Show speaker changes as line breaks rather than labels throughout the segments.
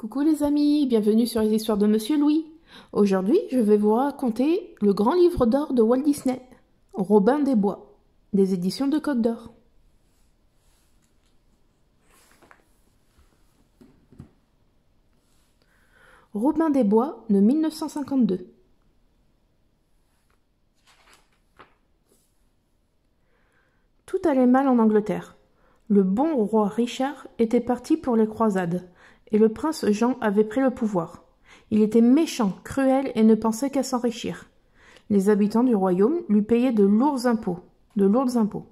Coucou les amis, bienvenue sur les histoires de Monsieur Louis. Aujourd'hui, je vais vous raconter le grand livre d'or de Walt Disney, Robin des Bois, des éditions de Coq d'Or. Robin des Bois de 1952. Tout allait mal en Angleterre. Le bon roi Richard était parti pour les croisades et le prince Jean avait pris le pouvoir. Il était méchant, cruel et ne pensait qu'à s'enrichir. Les habitants du royaume lui payaient de lourds impôts, de lourds impôts,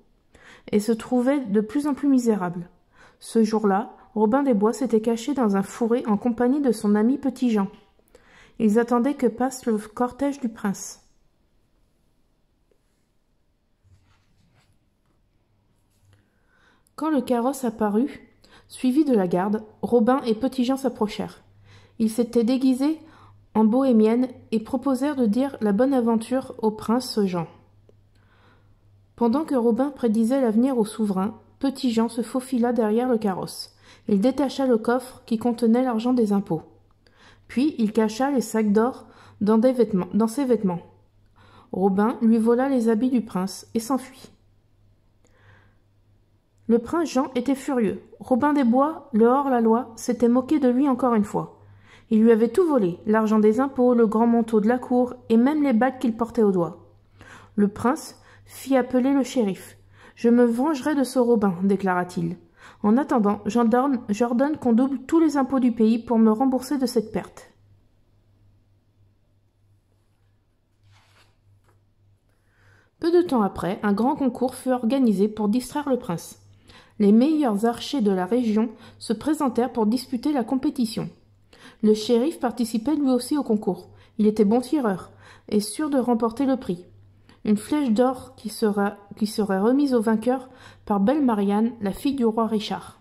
et se trouvaient de plus en plus misérables. Ce jour-là, Robin des Bois s'était caché dans un fourré en compagnie de son ami Petit Jean. Ils attendaient que passe le cortège du prince. Quand le carrosse apparut, Suivis de la garde, Robin et Petit Jean s'approchèrent. Ils s'étaient déguisés en bohémienne et proposèrent de dire la bonne aventure au prince Jean. Pendant que Robin prédisait l'avenir au souverain, Petit Jean se faufila derrière le carrosse. Il détacha le coffre qui contenait l'argent des impôts. Puis il cacha les sacs d'or dans, dans ses vêtements. Robin lui vola les habits du prince et s'enfuit. Le prince Jean était furieux. Robin des Bois, le hors-la-loi, s'était moqué de lui encore une fois. Il lui avait tout volé, l'argent des impôts, le grand manteau de la cour, et même les bagues qu'il portait au doigt. Le prince fit appeler le shérif. Je me vengerai de ce Robin, déclara-t-il. En attendant, j'ordonne qu'on double tous les impôts du pays pour me rembourser de cette perte. Peu de temps après, un grand concours fut organisé pour distraire le prince les meilleurs archers de la région se présentèrent pour disputer la compétition. Le shérif participait lui aussi au concours. Il était bon tireur et sûr de remporter le prix. Une flèche d'or qui, sera, qui serait remise au vainqueur par Belle Marianne, la fille du roi Richard.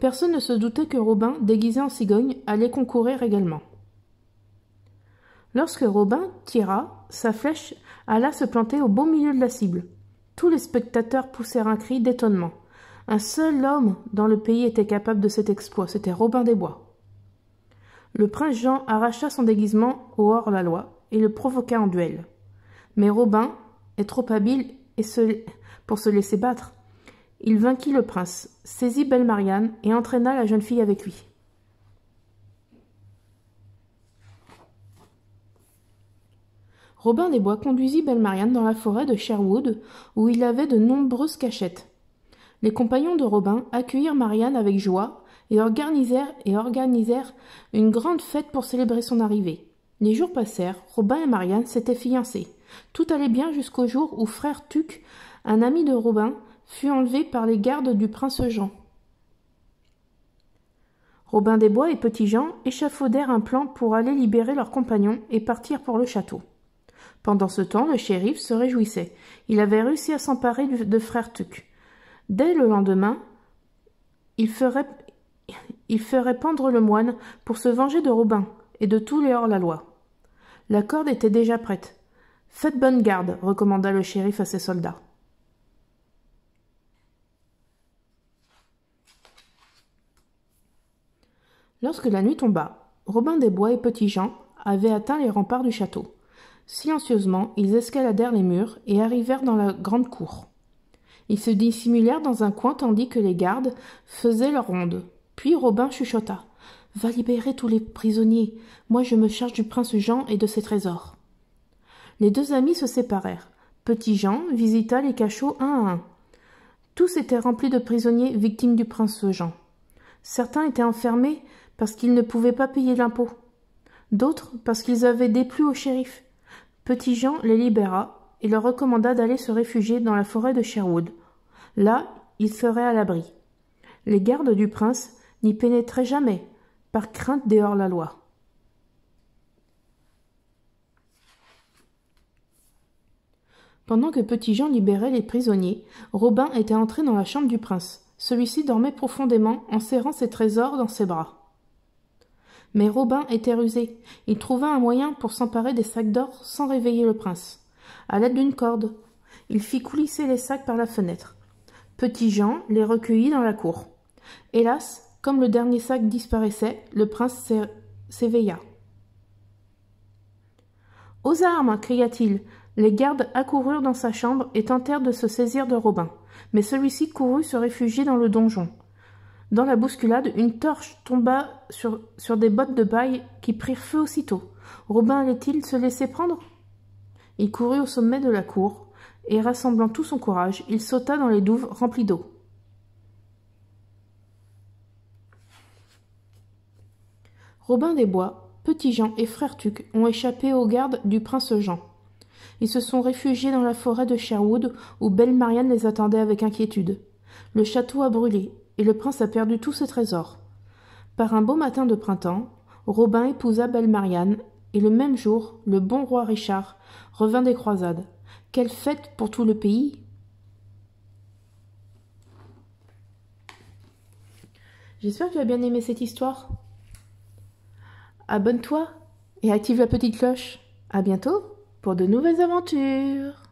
Personne ne se doutait que Robin, déguisé en cigogne, allait concourir également. Lorsque Robin tira, sa flèche alla se planter au beau milieu de la cible. Tous les spectateurs poussèrent un cri d'étonnement. Un seul homme dans le pays était capable de cet exploit, c'était Robin des Bois. Le prince Jean arracha son déguisement au hors-la-loi et le provoqua en duel. Mais Robin est trop habile et pour se laisser battre. Il vainquit le prince, saisit Belle Marianne et entraîna la jeune fille avec lui. Robin des Bois conduisit Belle Marianne dans la forêt de Sherwood, où il avait de nombreuses cachettes. Les compagnons de Robin accueillirent Marianne avec joie et organisèrent, et organisèrent une grande fête pour célébrer son arrivée. Les jours passèrent, Robin et Marianne s'étaient fiancés. Tout allait bien jusqu'au jour où frère Tuc, un ami de Robin, fut enlevé par les gardes du prince Jean. Robin des Bois et Petit Jean échafaudèrent un plan pour aller libérer leurs compagnons et partir pour le château. Pendant ce temps, le shérif se réjouissait. Il avait réussi à s'emparer de frère Tuc. Dès le lendemain, il ferait, pendre le moine pour se venger de Robin et de tous les hors-la-loi. La corde était déjà prête. Faites bonne garde, recommanda le shérif à ses soldats. Lorsque la nuit tomba, Robin des Bois et Petit Jean avaient atteint les remparts du château. Silencieusement, ils escaladèrent les murs et arrivèrent dans la grande cour. Ils se dissimulèrent dans un coin tandis que les gardes faisaient leur ronde. Puis Robin chuchota. Va libérer tous les prisonniers. Moi je me charge du prince Jean et de ses trésors. Les deux amis se séparèrent. Petit Jean visita les cachots un à un. Tous étaient remplis de prisonniers victimes du prince Jean. Certains étaient enfermés parce qu'ils ne pouvaient pas payer l'impôt. D'autres parce qu'ils avaient déplu au shérif. Petit Jean les libéra et leur recommanda d'aller se réfugier dans la forêt de Sherwood. Là, il serait à l'abri. Les gardes du prince n'y pénétraient jamais, par crainte des la loi Pendant que Petit Jean libérait les prisonniers, Robin était entré dans la chambre du prince. Celui-ci dormait profondément en serrant ses trésors dans ses bras. Mais Robin était rusé. Il trouva un moyen pour s'emparer des sacs d'or sans réveiller le prince. À l'aide d'une corde, il fit coulisser les sacs par la fenêtre. Petit Jean les recueillit dans la cour. Hélas, comme le dernier sac disparaissait, le prince s'éveilla. Aux armes cria-t-il. Les gardes accoururent dans sa chambre et tentèrent de se saisir de Robin, mais celui-ci courut se réfugier dans le donjon. Dans la bousculade, une torche tomba sur, des bottes de paille qui prirent feu aussitôt. Robin allait-il se laisser prendre Il courut au sommet de la cour, et rassemblant tout son courage, il sauta dans les douves remplies d'eau. Robin des Bois, Petit Jean et Frère Tuc ont échappé aux gardes du prince Jean. Ils se sont réfugiés dans la forêt de Sherwood où Belle Marianne les attendait avec inquiétude. Le château a brûlé et le prince a perdu tous ses trésors. Par un beau matin de printemps, Robin épousa Belle Marianne et le même jour, le bon roi Richard revint des croisades. Quelle fête pour tout le pays J'espère que tu as bien aimé cette histoire. Abonne-toi et active la petite cloche. A bientôt pour de nouvelles aventures.